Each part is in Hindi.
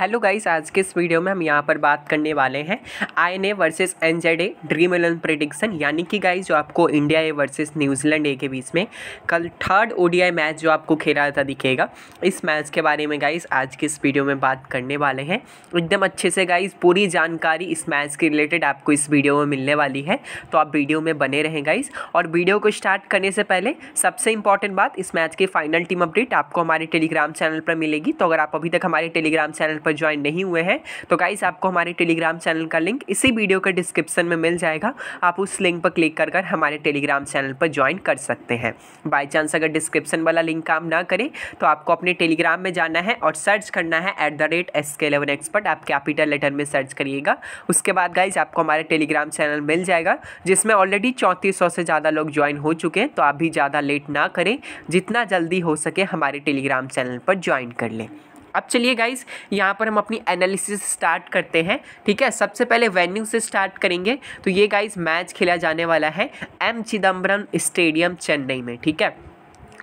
हेलो गाइस आज के इस वीडियो में हम यहाँ पर बात करने वाले हैं I N A versus N Z a dream eleven prediction यानी कि गाइस जो आपको इंडिया ए वर्सेज न्यूजीलैंड ए के बीच में कल थर्ड आई मैच जो आपको खेला था दिखेगा इस मैच के बारे में गाइस आज के इस वीडियो में बात करने वाले हैं एकदम अच्छे से गाइस पूरी जानकारी इस मैच के रिलेटेड आपको इस वीडियो में मिलने वाली है तो आप वीडियो में बने रहें गाइस और वीडियो को स्टार्ट करने से पहले सबसे इंपॉर्टेंट बात इस मैच की फाइनल टीम अपडेट आपको हमारे टेलीग्राम चैनल पर मिलेगी तो अगर आप अभी तक हमारे टेलीग्राम चैनल पर ज्वाइन नहीं हुए हैं तो गाइज़ आपको हमारे टेलीग्राम चैनल का लिंक इसी वीडियो के डिस्क्रिप्शन में मिल जाएगा आप उस लिंक पर क्लिक कर कर हमारे टेलीग्राम चैनल पर ज्वाइन कर सकते हैं बाई चांस अगर डिस्क्रिप्शन वाला लिंक काम ना करे तो आपको अपने टेलीग्राम में जाना है और सर्च करना है at the rate S K eleven expert आप कैपिटल लेटर में सर्च करिएगा उसके बाद गाइज आपको हमारे टेलीग्राम चैनल मिल जाएगा जिसमें ऑलरेडी चौंतीस सौ से ज़्यादा लोग ज्वाइन हो चुके हैं तो आप भी ज़्यादा लेट ना करें जितना जल्दी हो सके हमारे टेलीग्राम चैनल पर ज्वाइन कर लें अब चलिए गाइज यहाँ पर हम अपनी एनालिसिस स्टार्ट करते हैं ठीक है सबसे पहले वेन्यू से स्टार्ट करेंगे तो ये गाइज मैच खेला जाने वाला है एम चिदम्बरम स्टेडियम चेन्नई में ठीक है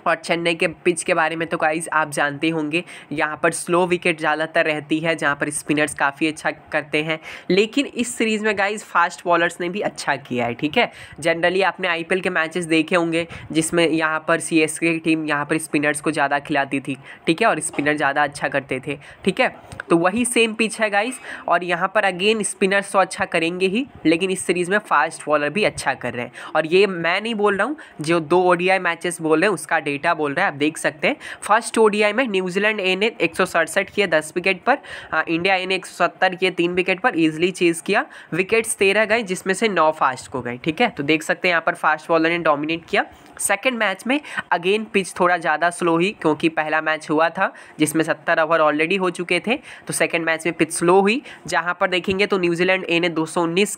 और चेन्नई के पिच के बारे में तो गाइज आप जानते होंगे यहाँ पर स्लो विकेट ज़्यादातर रहती है जहाँ पर स्पिनर्स काफ़ी अच्छा करते हैं लेकिन इस सीरीज़ में गाइज फास्ट बॉलर्स ने भी अच्छा किया है ठीक है जनरली आपने आई के मैचेस देखे होंगे जिसमें यहाँ पर सी की टीम यहाँ पर स्पिनर्स को ज़्यादा खिलाती थी ठीक है और स्पिनर ज़्यादा अच्छा करते थे ठीक है तो वही सेम पिच है गाइज और यहाँ पर अगेन स्पिनर्स तो अच्छा करेंगे ही लेकिन इस सीरीज़ में फास्ट बॉलर भी अच्छा कर रहे हैं और ये मैं नहीं बोल रहा हूँ जो दो ओडीआई मैचेस बोल रहे हैं उसका डेटा बोल रहा है आप देख सकते हैं फर्स्ट ओडीआई में न्यूजीलैंड ए ने एक किए दस विकेट पर आ, इंडिया ए ने एक किए तीन विकेट पर ईजिली चेज किया विकेट्स तेरह गए जिसमें से नौ फास्ट को गए ठीक है तो देख सकते हैं यहाँ पर फास्ट बॉलर ने डोमिनेट किया सेकेंड मैच में अगेन पिच थोड़ा ज़्यादा स्लो ही क्योंकि पहला मैच हुआ था जिसमें सत्तर ओवर ऑलरेडी हो चुके थे तो सेकेंड मैच में पिच स्लो हुई जहाँ पर देखेंगे तो न्यूजीलैंड ए ने दो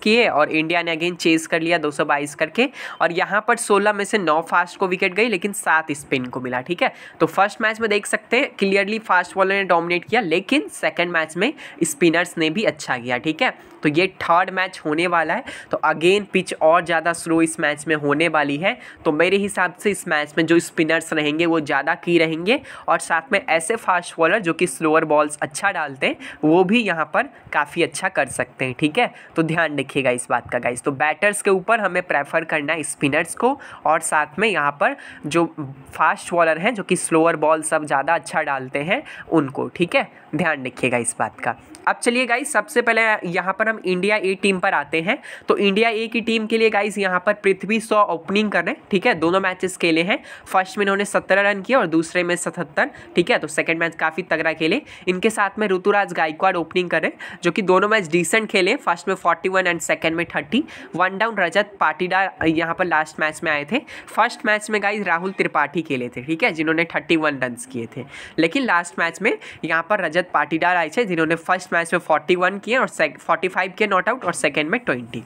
किए और इंडिया ने अगेन चेस कर लिया दो करके और यहाँ पर सोलह में से नौ फास्ट को विकेट गई लेकिन सात स्पिन को मिला ठीक है तो फर्स्ट मैच में देख सकते हैं क्लियरली फास्ट बॉलर ने डोमिनेट किया लेकिन सेकेंड मैच में स्पिनर्स ने भी अच्छा किया ठीक है तो ये थर्ड मैच होने वाला है तो अगेन पिच और ज़्यादा स्लो इस मैच में होने वाली है तो मेरे हिसाब से इस मैच में जो स्पिनर्स रहेंगे वो ज़्यादा की रहेंगे और साथ में ऐसे फास्ट बॉलर जो कि स्लोअर बॉल्स अच्छा डालते हैं वो भी यहाँ पर काफ़ी अच्छा कर सकते हैं ठीक है तो ध्यान रखिएगा इस बात का गाइस तो बैटर्स के ऊपर हमें प्रेफर करना है स्पिनर्स को और साथ में यहाँ पर जो फास्ट बॉलर हैं जो कि स्लोअर बॉल सब ज़्यादा अच्छा डालते हैं उनको ठीक है ध्यान रखिएगा इस बात का अब चलिए गाइज सबसे पहले यहाँ पर हम इंडिया ए टीम पर आते हैं तो इंडिया ए की टीम के लिए गाइज यहाँ पर पृथ्वी सौ ओपनिंग कर रहे हैं ठीक है दोनों मैचेस खेले हैं फर्स्ट में इन्होंने सत्रह रन किए और दूसरे में सतहत्तर ठीक है तो सेकंड मैच काफ़ी तगड़ा खेले इनके साथ में ऋतुराज गायकवाड़ ओपनिंग कर रहे हैं जो कि दोनों मैच डिसेंट खेले फर्स्ट में फोर्टी एंड सेकेंड में thirty one down Rajat Patidar यहाँ पर लास्ट मैच में आए थे फर्स्ट मैच में गाइज राहुल त्रिपाठी खेले थे ठीक है जिन्होंने थर्टी वन रन किए थे लेकिन लास्ट मैच में यहाँ पर रजत पाटीडार आए थे जिन्होंने फर्स्ट मैच में 41 किए और 45 किए नॉट आउट और सेकंड में 20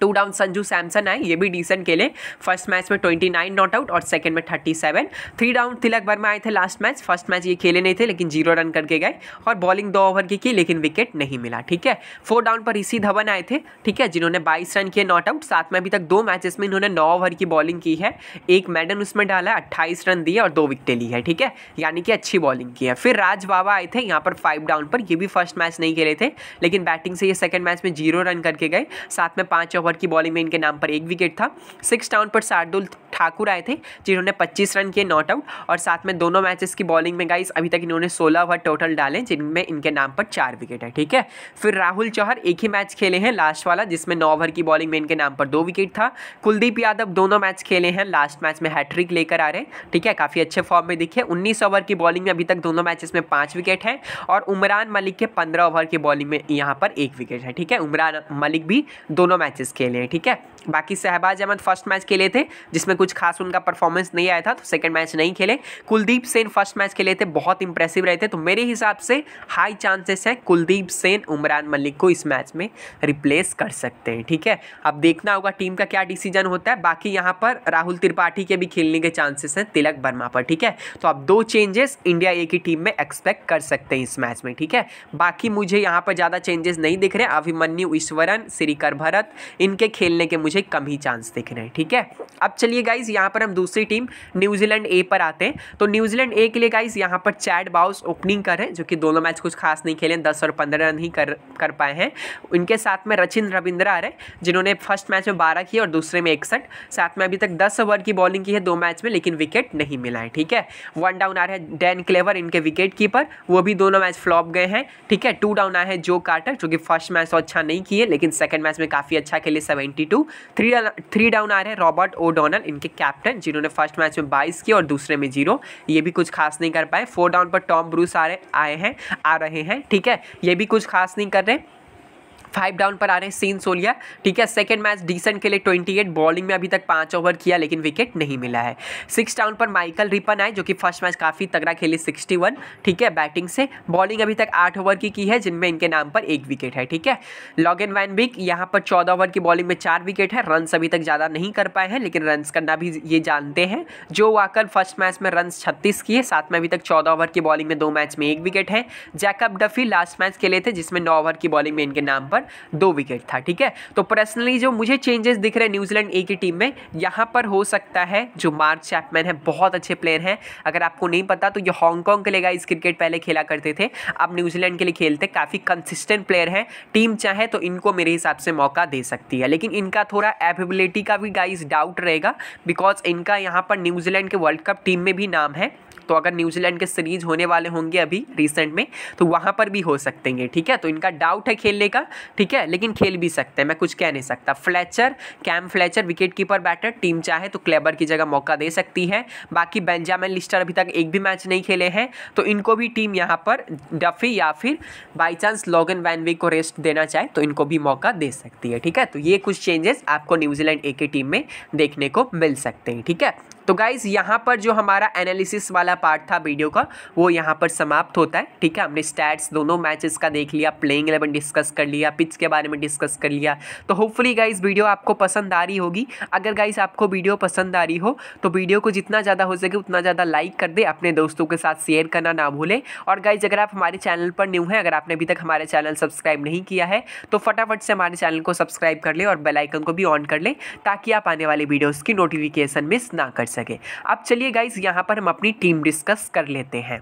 टू डाउन संजू सैमसन आए ये भी डिसेंट खेले फर्स्ट मैच में ट्वेंटी नाइन नॉट आउट और सेकंड में thirty seven three down Tilak Varma आए थे लास्ट मैच फर्स्ट मैच ये खेले नहीं थे लेकिन जीरो रन करके गए और बॉलिंग दो ओवर की की लेकिन विकेट नहीं मिला ठीक है फोर डाउन पर ऋषि धवन आए थे ठीक है जिन्होंने बाईस रन किए नॉट आउट साथ में अभी तक दो मैचेस में इन्होंने नौ ओवर की बॉलिंग की है एक मेडल उसमें डाला अट्ठाईस रन दिए और दो विकटें ली है ठीक है यानी कि अच्छी बॉलिंग की है फिर राज बाबा आए थे यहाँ पर फाइव डाउन पर ये भी फर्स्ट मैच नहीं खेले थे लेकिन बैटिंग से ये सेकंड मैच में जीरो रन करके गए साथ में पांच ओवर ओवर की बॉलिंग में इनके नाम पर एक विकेट था सिक्स डाउन पर शार्दुल ठाकुर आए थे जिन्होंने 25 रन किए नॉट आउट और साथ में दोनों मैचेस की बॉलिंग में गाइस अभी तक इन्होंने 16 ओवर टोटल डाले जिनमें इनके नाम पर चार विकेट है ठीक है फिर राहुल चौहर एक ही मैच खेले हैं लास्ट वाला जिसमें नौ ओवर की बॉलिंग में इनके नाम पर दो विकेट था कुलदीप यादव दोनों मैच खेले हैं लास्ट मैच में हैट्रिक लेकर आ रहे हैं ठीक है काफ़ी अच्छे फॉर्म में दिखे उन्नीस ओवर की बॉलिंग में अभी तक दोनों मैचेस में पाँच विकेट हैं और उमरान मलिक के पंद्रह ओवर की बॉलिंग में यहाँ पर एक विकेट है ठीक है उमरान मलिक भी दोनों मैचेस खेले हैं ठीक है बाकी शहबाज अहमद फर्स्ट मैच खेले थे जिसमें कुछ खास उनका परफॉर्मेंस नहीं आया था तो सेकंड मैच नहीं खेले कुलदीप सेन फर्स्ट मैच खेले थे बहुत इंप्रेसिव रहे थे तो मेरे हिसाब से हाई चांसेस हैं कुलदीप सेन उमरान मलिक को इस मैच में रिप्लेस कर सकते हैं ठीक है अब देखना होगा टीम का क्या डिसीजन होता है बाकी यहाँ पर राहुल त्रिपाठी के भी खेलने के चांसेस हैं तिलक वर्मा पर ठीक है तो अब दो चेंजेस इंडिया ए की टीम में एक्सपेक्ट कर सकते हैं इस मैच में ठीक है बाकी मुझे यहाँ पर ज़्यादा चेंजेस नहीं दिख रहे अभिमन्यु ईश्वरन श्रीकर भरत इन इनके खेलने के मुझे कम ही चांस दिख रहे हैं ठीक है अब चलिए गाइज यहाँ पर हम दूसरी टीम न्यूजीलैंड ए पर आते हैं तो न्यूजीलैंड ए के लिए गाइज यहाँ पर चैट बाउस ओपनिंग कर रहे हैं जो कि दोनों मैच कुछ खास नहीं खेले दस और पंद्रह रन ही कर कर पाए हैं इनके साथ में रचिन रविंद्र आ रहे जिन्होंने फर्स्ट मैच में बारह किए और दूसरे में इकसठ साथ में अभी तक दस ओवर की बॉलिंग की है दो मैच में लेकिन विकेट नहीं मिला है ठीक है वन डाउन आ रहा है डैन क्लेवर इनके विकेट कीपर वो भी दोनों मैच फ्लॉप गए हैं ठीक है टू डाउन आए हैं जो कार्टर जो कि फर्स्ट मैच तो अच्छा नहीं किए लेकिन सेकंड मैच में काफ़ी अच्छा खेले के लिए टू थ्री थ्री डाउन आ रहे हैं रॉबर्ट ओ डोनल इनके कैप्टन जिन्होंने फर्स्ट मैच में बाईस किया और दूसरे में जीरो ये भी कुछ खास नहीं कर पाए फोर डाउन पर टॉम ब्रूस आ रहे आए हैं आ रहे हैं ठीक है ये भी कुछ खास नहीं कर रहे फाइव डाउन पर आ रहे हैं सीन सोलिया ठीक है सेकेंड मैच डिसेंट के लिए ट्वेंटी एट बॉलिंग में अभी तक पाँच ओवर किया लेकिन विकेट नहीं मिला है सिक्स डाउन पर माइकल रिपन आए जो कि फर्स्ट मैच काफ़ी तगड़ा खेले सिक्सटी वन ठीक है बैटिंग से बॉलिंग अभी तक आठ ओवर की की है जिनमें इनके नाम पर एक विकेट है ठीक है लॉगिन वैन बिक यहाँ पर चौदह ओवर की बॉलिंग में चार विकेट है रन अभी तक ज़्यादा नहीं कर पाए हैं लेकिन रन करना भी ये जानते हैं जो वाकर फर्स्ट मैच में रन छत्तीस किए साथ में अभी तक चौदह ओवर की बॉलिंग में दो मैच में एक विकेट है जैकअप डफी लास्ट मैच खेले थे जिसमें नौ ओवर की बॉलिंग में इनके नाम पर पर दो विकेट था ठीक है तो पर्सनली जो मुझे चेंजेस दिख रहे हैं न्यूजीलैंड ए की टीम में यहाँ पर हो सकता है जो मार्क चैपमैन है बहुत अच्छे प्लेयर हैं अगर आपको नहीं पता तो ये हांगकॉन्ग के लिए गाइस क्रिकेट पहले खेला करते थे अब न्यूजीलैंड के लिए खेलते काफ़ी कंसिस्टेंट प्लेयर हैं टीम चाहे तो इनको मेरे हिसाब से मौका दे सकती है लेकिन इनका थोड़ा एबिलिटी का भी गाइज डाउट रहेगा बिकॉज इनका यहाँ पर न्यूजीलैंड के वर्ल्ड कप टीम में भी नाम है तो अगर न्यूजीलैंड के सीरीज होने वाले होंगे अभी रिसेंट में तो वहाँ पर भी हो सकते हैं ठीक है तो इनका डाउट है खेलने का ठीक है लेकिन खेल भी सकते हैं मैं कुछ कह नहीं सकता Fletcher Cam Fletcher wicket keeper batter team चाहे तो क्लेबर की जगह मौका दे सकती है बाकी बेंजामिन लिस्टर अभी तक एक भी मैच नहीं खेले हैं तो इनको भी टीम यहाँ पर डफी या फिर बाई चांस लॉगन वैनवे को रेस्ट देना चाहे तो इनको भी मौका दे सकती है ठीक है तो ये कुछ चेंजेस आपको न्यूजीलैंड ए की टीम में देखने को मिल सकते हैं ठीक है तो गाइज यहाँ पर जो हमारा एनालिसिस वाला पार्ट था वीडियो का वो यहाँ पर समाप्त होता है ठीक है हमने स्टैट्स दोनों मैचेस का देख लिया प्लेइंग एलेवन डिस्कस कर लिया पिच के बारे में डिस्कस कर लिया तो होपफुली गाइज वीडियो आपको पसंद आ रही होगी अगर गाइज आपको वीडियो पसंद आ रही हो तो वीडियो को जितना ज़्यादा हो सके उतना ज़्यादा लाइक कर दे अपने दोस्तों के साथ शेयर करना ना भूलें और गाइज अगर आप हमारे चैनल पर न्यू हैं अगर आपने अभी तक हमारे चैनल सब्सक्राइब नहीं किया है तो फटाफट से हमारे चैनल को सब्सक्राइब कर लें और बेलाइकन को भी ऑन कर लें ताकि आप आने वाले वीडियोज़ की नोटिफिकेशन मिस ना कर सके अब चलिए गाइज यहाँ पर हम अपनी टीम डिस्कस कर लेते हैं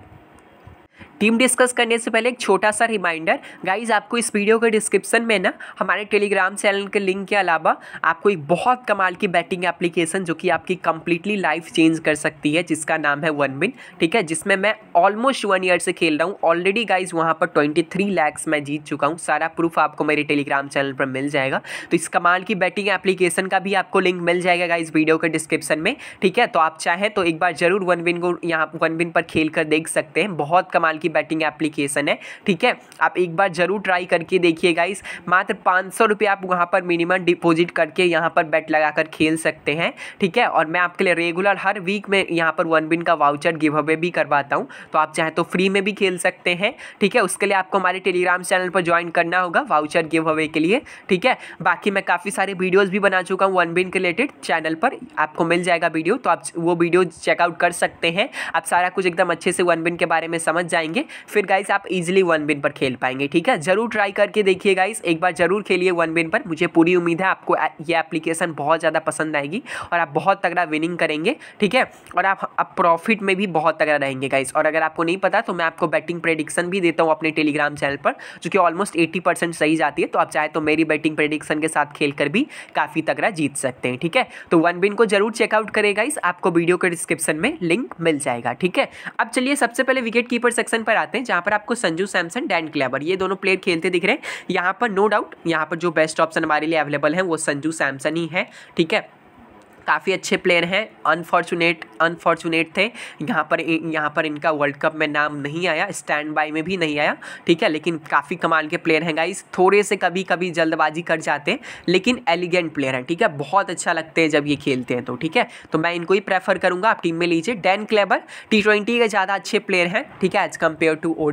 टीम डिस्कस करने से पहले एक छोटा सा रिमाइंडर गाइज आपको इस वीडियो के डिस्क्रिप्शन में ना हमारे टेलीग्राम चैनल के लिंक के अलावा आपको एक बहुत कमाल की बैटिंग एप्लीकेशन जो कि आपकी कंप्लीटली लाइफ चेंज कर सकती है जिसका नाम है वन विन ठीक है जिसमें मैं ऑलमोस्ट वन ईयर से खेल रहा हूँ ऑलरेडी गाइज वहाँ पर ट्वेंटी थ्री लैक्स मैं जीत चुका हूँ सारा प्रूफ आपको मेरे टेलीग्राम चैनल पर मिल जाएगा तो इस कमाल की बैटिंग एप्लीकेशन का भी आपको लिंक मिल जाएगा गाइज वीडियो के डिस्क्रिप्शन में ठीक है तो आप चाहें तो एक बार जरूर वन विन को यहाँ वन विन पर खेल कर देख सकते हैं बहुत कमाल की की बैटिंग एप्लीकेशन है ठीक है आप एक बार ज़रूर ट्राई करके देखिए गाइस मात्र पाँच सौ रुपये आप वहाँ पर मिनिमम डिपॉजिट करके यहाँ पर बैट लगाकर खेल सकते हैं ठीक है और मैं आपके लिए रेगुलर हर वीक में यहाँ पर वन बिन का वाउचर गिव अवे भी करवाता हूँ तो आप चाहे तो फ्री में भी खेल सकते हैं ठीक है उसके लिए आपको हमारे टेलीग्राम चैनल पर ज्वाइन करना होगा वाउचर गिव अवे के लिए ठीक है बाकी मैं काफ़ी सारे वीडियोज़ भी बना चुका हूँ वन बिन के रिलेटेड चैनल पर आपको मिल जाएगा वीडियो तो आप वो वीडियो चेकआउट कर सकते हैं आप सारा कुछ एकदम अच्छे से वन बिन के बारे में समझ जाएंगे करेंगे फिर गाइस आप इजिली वन बिन पर खेल पाएंगे ठीक है जरूर ट्राई करके देखिए गाइस एक बार जरूर खेलिए वन बिन पर मुझे पूरी उम्मीद है आपको ये एप्लीकेशन बहुत ज़्यादा पसंद आएगी और आप बहुत तगड़ा विनिंग करेंगे ठीक है और आप अब प्रॉफिट में भी बहुत तगड़ा रहेंगे गाइस और अगर आपको नहीं पता तो मैं आपको बैटिंग प्रेडिक्शन भी देता हूँ अपने टेलीग्राम चैनल पर जो कि ऑलमोस्ट एट्टी सही जाती है तो आप चाहे तो मेरी बैटिंग प्रेडिक्शन के साथ खेल भी काफ़ी तगड़ा जीत सकते हैं ठीक है तो वन बिन को जरूर चेकआउट करेगा इस आपको वीडियो के डिस्क्रिप्शन में लिंक मिल जाएगा ठीक है अब चलिए सबसे पहले विकेट कीपर सेक्शन पर आते हैं जहाँ पर आपको संजू सैमसन डैन क्लेबर ये दोनों प्लेयर खेलते दिख रहे हैं यहाँ पर नो डाउट यहाँ पर जो बेस्ट ऑप्शन हमारे लिए अवेलेबल है वो संजू सैमसन ही है ठीक है काफ़ी अच्छे प्लेयर हैं अनफॉर्चुनेट अनफॉर्चुनेट थे यहाँ पर यहाँ पर इनका वर्ल्ड कप में नाम नहीं आया स्टैंड बाई में भी नहीं आया ठीक है लेकिन काफ़ी कमाल के प्लेयर हैं गाइस थोड़े से कभी कभी जल्दबाजी कर जाते हैं लेकिन एलिगेंट प्लेयर हैं ठीक है बहुत अच्छा लगते हैं जब ये खेलते हैं तो ठीक है तो मैं इनको ही प्रेफर करूँगा आप टीम में लीजिए डैन क्लेबर टी के ज़्यादा अच्छे प्लेयर हैं ठीक है एज कम्पेयर टू ओ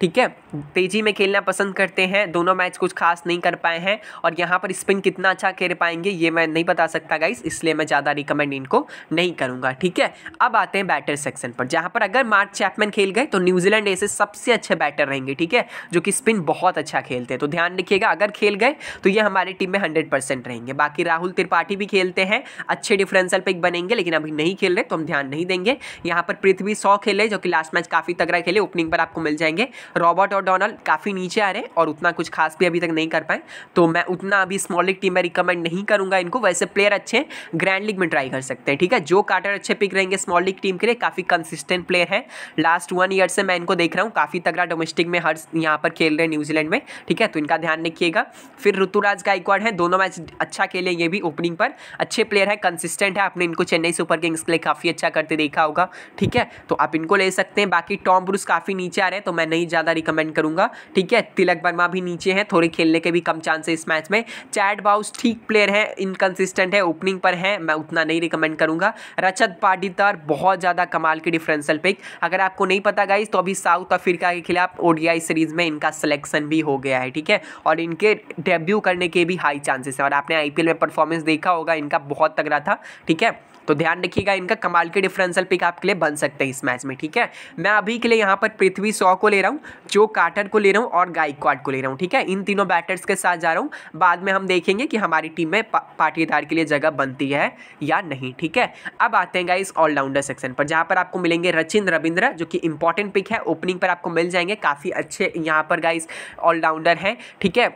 ठीक है तेज़ी में खेलना पसंद करते हैं दोनों मैच कुछ खास नहीं कर पाए हैं और यहाँ पर स्पिन कितना अच्छा खेल पाएंगे ये मैं नहीं बता सकता गाइस इसलिए मैं ज़्यादा रिकमेंड इनको नहीं करूँगा ठीक है अब आते हैं बैटर सेक्शन पर जहाँ पर अगर मार्क चैपमैन खेल गए तो न्यूजीलैंड ऐसे सबसे अच्छे बैटर रहेंगे ठीक है जो कि स्पिन बहुत अच्छा खेलते हैं तो ध्यान रखिएगा अगर खेल गए तो ये हमारी टीम में हंड्रेड रहेंगे बाकी राहुल त्रिपाठी भी खेलते हैं अच्छे डिफरेंसल पिक बनेंगे लेकिन अभी नहीं खेल रहे तो हम ध्यान नहीं देंगे यहाँ पर पृथ्वी सौ खेले जो कि लास्ट मैच काफ़ी तगड़ा खेले ओपनिंग पर आपको मिल जाएंगे रॉबर्ट और मैकडोनल्ड काफ़ी नीचे आ रहे हैं और उतना कुछ खास भी अभी तक नहीं कर पाए तो मैं उतना अभी स्मॉल लीग टीम में रिकमेंड नहीं करूँगा इनको वैसे प्लेयर अच्छे ग्रैंड लीग में ट्राई कर सकते हैं ठीक है जो कार्टर अच्छे पिक रहेंगे स्मॉल लीग टीम के लिए काफ़ी कंसिस्टेंट प्लेयर है लास्ट वन ईयर से मैं इनको देख रहा हूँ काफ़ी तगड़ा डोमेस्टिक में हर यहाँ पर खेल रहे हैं न्यूजीलैंड में ठीक है तो इनका ध्यान रखिएगा फिर ऋतुराज गायकवाड़ है दोनों मैच अच्छा खेले ये भी ओपनिंग पर अच्छे प्लेयर है कंसिस्टेंट है आपने इनको चेन्नई सुपर किंग्स के लिए काफ़ी अच्छा करते देखा होगा ठीक है तो आप इनको ले सकते हैं बाकी टॉम ब्रूस काफ़ी नीचे आ रहे हैं तो मैं नहीं ज़्यादा रिकमेंड रिकमेंड करूंगा ठीक है तिलक वर्मा भी नीचे हैं थोड़े खेलने के भी कम चांसेस इस मैच में चैट बाउस ठीक प्लेयर हैं इनकन्सिस्टेंट है ओपनिंग पर हैं मैं उतना नहीं रिकमेंड करूंगा रचत पाटीदार बहुत ज़्यादा कमाल की डिफरेंसल पिक अगर आपको नहीं पता गाइज तो अभी साउथ अफ्रीका के खिलाफ ओडीआई सीरीज में इनका सिलेक्शन भी हो गया है ठीक है और इनके डेब्यू करने के भी हाई चांसेस हैं और आपने आई में परफॉर्मेंस देखा होगा इनका बहुत तगड़ा था ठीक है तो ध्यान रखिएगा इनका कमाल के डिफरेंशियल पिक आपके लिए बन सकते हैं इस मैच में ठीक है मैं अभी के लिए यहाँ पर पृथ्वी सौ को ले रहा हूँ जो कार्टर को ले रहा हूँ और गायकवाड को ले रहा हूँ ठीक है इन तीनों बैटर्स के साथ जा रहा हूँ बाद में हम देखेंगे कि हमारी टीम में पा, पाटीदार के लिए जगह बनती है या नहीं ठीक है अब आते हैं गाइस ऑलराउंडर सेक्शन पर जहाँ पर आपको मिलेंगे रचिन रविंद्र जो कि इंपॉर्टेंट पिक है ओपनिंग पर आपको मिल जाएंगे काफ़ी अच्छे यहाँ पर गाइस ऑलराउंडर हैं ठीक है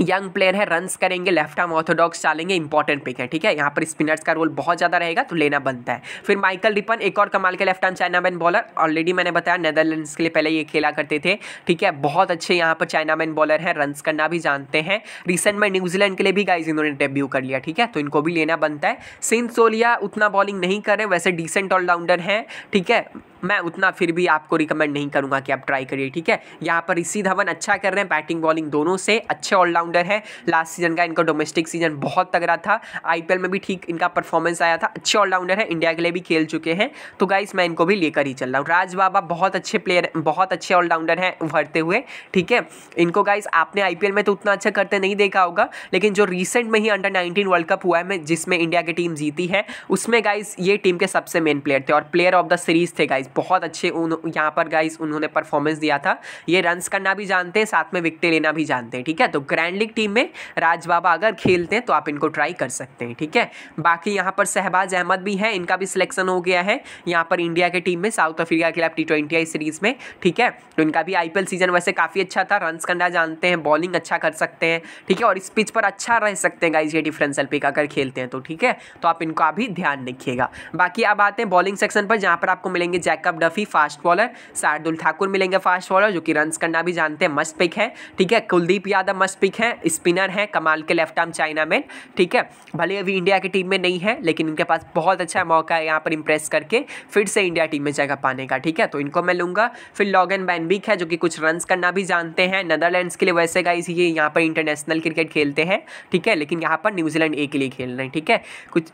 यंग प्लेयर है रन्स करेंगे लेफ्ट आर्म ऑर्थोडॉक्स चालेंगे इंपॉर्टेंट पिक है ठीक है यहाँ पर स्पिनर्स का रोल बहुत ज़्यादा रहेगा तो लेना बनता है फिर माइकल रिपन एक और कमाल के left arm chinaman bowler already मैंने बताया नेदरलैंड्स के लिए पहले ये खेला करते थे ठीक है बहुत अच्छे यहाँ पर चाइना मैन बॉलर हैं रन्स करना भी जानते हैं रिसेंट में न्यूजीलैंड के लिए भी गाइज इन्होंने डेब्यू कर लिया ठीक है तो इनको भी लेना बनता है सिंध सोलिया उतना बॉलिंग नहीं करें वैसे डिसेंट ऑलराउंडर हैं ठीक है मैं उतना फिर भी आपको रिकमेंड नहीं करूँगा कि आप ट्राई करिए ठीक है यहाँ पर ऋषि धवन अच्छा कर रहे हैं बैटिंग बॉलिंग दोनों से अच्छे ऑलराउंड ऑलराउंडर है लास्ट सीजन का इनका डोमेस्टिक सीजन बहुत तगड़ा था आईपीएल में भी ठीक इनका परफॉर्मेंस आया था अच्छे ऑलराउंडर है इंडिया के लिए भी खेल चुके हैं तो गाइस मैं इनको भी लेकर ही चल रहा हूँ राज बाबा बहुत अच्छे प्लेयर बहुत अच्छे ऑलराउंडर हैं उभरते हुए ठीक है इनको गाइस आपने आई में तो उतना अच्छा करते नहीं देखा होगा लेकिन जो रिसेंट में ही अंडर नाइनटीन वर्ल्ड कप हुआ है जिसमें इंडिया की टीम जीती है उसमें गाइस ये टीम के सबसे मेन प्लेयर थे और प्लेयर ऑफ द सीरीज थे गाइस बहुत अच्छे यहाँ पर गाइस उन्होंने परफॉर्मेंस दिया था ये रन करना भी जानते हैं साथ में विकटे लेना भी जानते हैं ठीक है तो ग्रैंड डिफेंड लीग टीम में राज बाबा अगर खेलते हैं तो आप इनको ट्राई कर सकते हैं ठीक है बाकी यहाँ पर शहबाज अहमद भी हैं इनका भी सिलेक्शन हो गया है यहाँ पर इंडिया के टीम में साउथ अफ्रीका के खिलाफ टी ट्वेंटी सीरीज़ में ठीक है तो इनका भी आईपीएल सीजन वैसे काफ़ी अच्छा था रन करना जानते हैं बॉलिंग अच्छा कर सकते हैं ठीक है और इस पिच पर अच्छा रह सकते हैं गाइज ये एल पिक अगर खेलते हैं तो ठीक है तो आप इनका भी ध्यान रखिएगा बाकी अब आते हैं बॉलिंग सेक्शन पर जहाँ पर आपको मिलेंगे Jacob Duffy fast bowler Shardul Thakur मिलेंगे फास्ट बॉलर जो कि रन करना भी जानते हैं मस्त पिक है ठीक है कुलदीप यादव मस्त पिक है हैं स्पिनर हैं कमाल के लेफ्ट आर्म चाइना मैन ठीक है भले अभी इंडिया की टीम में नहीं है लेकिन इनके पास बहुत अच्छा मौका है यहाँ पर इंप्रेस करके फिर से इंडिया टीम में जगह पाने का ठीक है तो इनको मैं लूँगा फिर लॉग एन बैनबिक है जो कि कुछ रन करना भी जानते हैं नदरलैंड्स के लिए वैसे गाइज ये यहाँ पर इंटरनेशनल क्रिकेट खेलते हैं ठीक है लेकिन यहाँ पर न्यूजीलैंड ए के लिए खेल रहे हैं ठीक है कुछ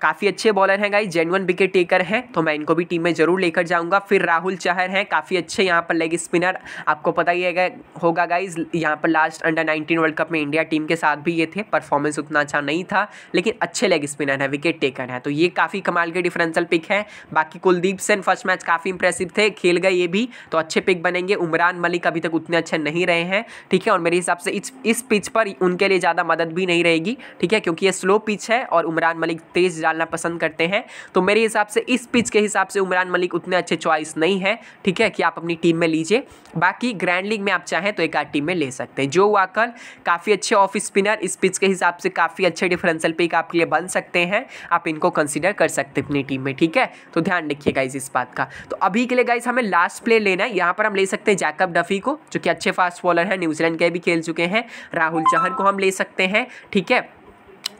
काफ़ी अच्छे बॉलर हैं गाई जेनवन विकेट टेकर हैं तो मैं इनको भी टीम में ज़रूर लेकर जाऊंगा फिर राहुल चहर हैं काफ़ी अच्छे यहाँ पर लेग स्पिनर आपको पता ही है होगा गाइज यहाँ पर लास्ट अंडर 19 वर्ल्ड कप में इंडिया टीम के साथ भी ये थे परफॉर्मेंस उतना अच्छा नहीं था लेकिन अच्छे लेग स्पिनर हैं विकेट टेकर हैं तो ये काफ़ी कमाल के डिफरेंशियल पिक हैं बाकी कुलदीप सेन फर्स्ट मैच काफ़ी इंप्रेसिव थे खेल गए ये भी तो अच्छे पिक बनेंगे उमरान मलिक अभी तक उतने अच्छे नहीं रहे हैं ठीक है और मेरे हिसाब से इस इस पिच पर उनके लिए ज़्यादा मदद भी नहीं रहेगी ठीक है क्योंकि ये स्लो पिच है और उमरान मलिक तेज़ डालना पसंद करते हैं तो मेरे हिसाब से इस पिच के हिसाब से उमरान मलिक उतने अच्छे चॉइस नहीं है ठीक है कि आप अपनी टीम में लीजिए बाकी ग्रैंड लीग में आप चाहें तो एक आध टीम में ले सकते हैं जो वाकल काफ़ी अच्छे ऑफ स्पिनर इस पिच के हिसाब से काफ़ी अच्छे डिफरेंसल पिक आपके लिए बन सकते हैं आप इनको कंसिडर कर सकते हैं अपनी टीम में ठीक है तो ध्यान रखिए गाइज इस बात का तो अभी के लिए गाइज हमें लास्ट प्लेयर लेना है यहाँ पर हम ले सकते हैं जैकब डफी को जो कि अच्छे फास्ट बॉलर हैं न्यूजीलैंड के भी खेल चुके हैं राहुल चहर को हम ले सकते हैं ठीक है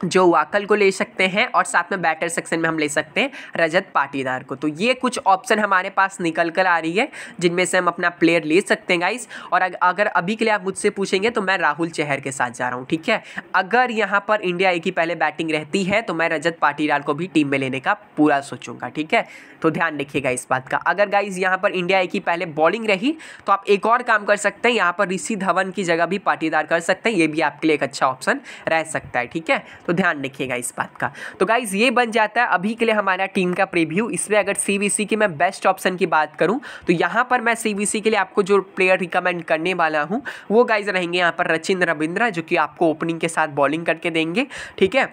जो वाकल को ले सकते हैं और साथ में बैटर सेक्शन में हम ले सकते हैं रजत पाटीदार को तो ये कुछ ऑप्शन हमारे पास निकल कर आ रही है जिनमें से हम अपना प्लेयर ले सकते हैं गाइस और अगर अभी के लिए आप मुझसे पूछेंगे तो मैं राहुल चहर के साथ जा रहा हूँ ठीक है अगर यहाँ पर इंडिया ए की पहले बैटिंग रहती है तो मैं रजत पाटीदार को भी टीम में लेने का पूरा सोचूंगा ठीक है तो ध्यान रखिएगा इस बात का अगर गाइज यहाँ पर इंडिया ए की पहले बॉलिंग रही तो आप एक और काम कर सकते हैं यहाँ पर ऋषि धवन की जगह भी पाटीदार कर सकते हैं ये भी आपके लिए एक अच्छा ऑप्शन रह सकता है ठीक है तो ध्यान रखिएगा इस बात का तो गाइज ये बन जाता है अभी के लिए हमारा टीम का प्रीव्यू इसमें अगर सी की मैं बेस्ट ऑप्शन की बात करूँ तो यहाँ पर मैं सी के लिए आपको जो प्लेयर रिकमेंड करने वाला हूँ वो गाइज रहेंगे यहाँ पर रचिन रविंद्रा जो कि आपको ओपनिंग के साथ बॉलिंग करके देंगे ठीक है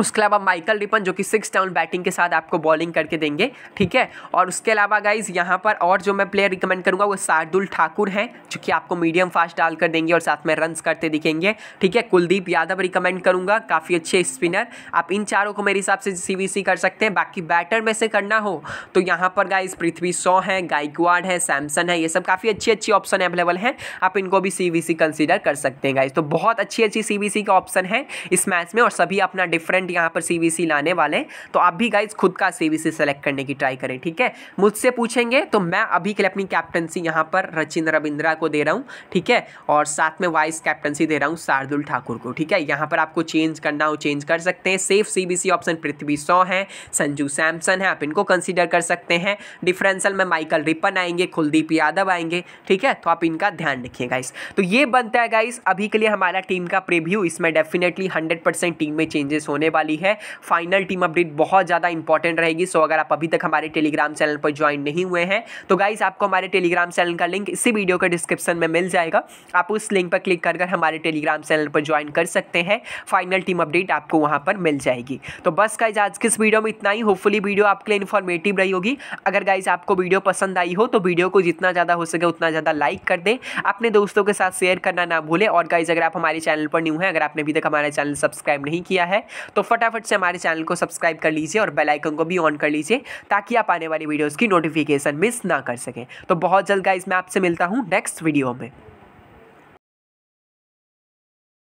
उसके अलावा माइकल रिपन जो कि सिक्स डाउन बैटिंग के साथ आपको बॉलिंग करके देंगे ठीक है और उसके अलावा गाइज यहाँ पर और जो मैं प्लेयर रिकमेंड करूँगा वो शार्दुल ठाकुर हैं जो कि आपको मीडियम फास्ट डाल कर देंगे और साथ में रन करते दिखेंगे ठीक है कुलदीप यादव रिकमेंड करूँगा काफ़ी अच्छे स्पिनर आप इन चारों को मेरे हिसाब से सी कर सकते हैं बाकी बैटर में से करना हो तो यहाँ पर गाइज पृथ्वी सौ है गायकवाड है सैमसन है ये सब काफ़ी अच्छी अच्छी ऑप्शन अवेलेबल हैं आप इनको भी सी कंसिडर कर सकते हैं गाइज तो बहुत अच्छी अच्छी सी का ऑप्शन है इस मैच में और सभी अपना डिफरेंट परसेंट यहाँ पर सी लाने वाले हैं तो आप भी गाइज खुद का सी सेलेक्ट करने की ट्राई करें ठीक है मुझसे पूछेंगे तो मैं अभी के लिए अपनी कैप्टनसी यहाँ पर रचिन रविंद्रा को दे रहा हूँ ठीक है और साथ में वाइस कैप्टनसी दे रहा हूँ शार्दुल ठाकुर को ठीक है यहाँ पर आपको चेंज करना हो चेंज कर सकते हैं सेफ सी ऑप्शन पृथ्वी सौ है संजू सैमसन है आप इनको कंसिडर कर सकते हैं डिफरेंसल में माइकल रिपन आएंगे कुलदीप यादव आएंगे ठीक है तो आप इनका ध्यान रखिए गाइस तो ये बनता है गाइस अभी के लिए हमारा टीम का प्रीव्यू इसमें डेफिनेटली हंड्रेड टीम में चेंजेस होने वाले वाली है फाइनल टीम अपडेट बहुत ज़्यादा इंपॉर्टेंट रहेगी सो अगर आप अभी तक हमारे टेलीग्राम चैनल पर ज्वाइन नहीं हुए हैं तो गाइज आपको हमारे टेलीग्राम चैनल का लिंक इसी वीडियो के डिस्क्रिप्शन में मिल जाएगा आप उस लिंक पर क्लिक कर हमारे टेलीग्राम चैनल पर ज्वाइन कर सकते हैं फाइनल टीम अपडेट आपको वहाँ पर मिल जाएगी तो बस गाइज आज की इस वीडियो में इतना ही होपफुली वीडियो आपके लिए इन्फॉर्मेटिव रही होगी अगर गाइज आपको वीडियो पसंद आई हो तो वीडियो को जितना ज़्यादा हो सके उतना ज़्यादा लाइक कर दें अपने दोस्तों के साथ शेयर करना ना भूलें और गाइज अगर आप हमारे चैनल पर न्यू हैं अगर आपने अभी तक हमारे चैनल सब्सक्राइब नहीं किया है तो तो फटाफट से हमारे चैनल को सब्सक्राइब कर लीजिए और बेलाइकन को भी ऑन कर लीजिए ताकि आप आने वाली वीडियोज़ की नोटिफिकेशन मिस ना कर सकें तो बहुत जल्द गाइज मैं आपसे मिलता हूँ नेक्स्ट वीडियो में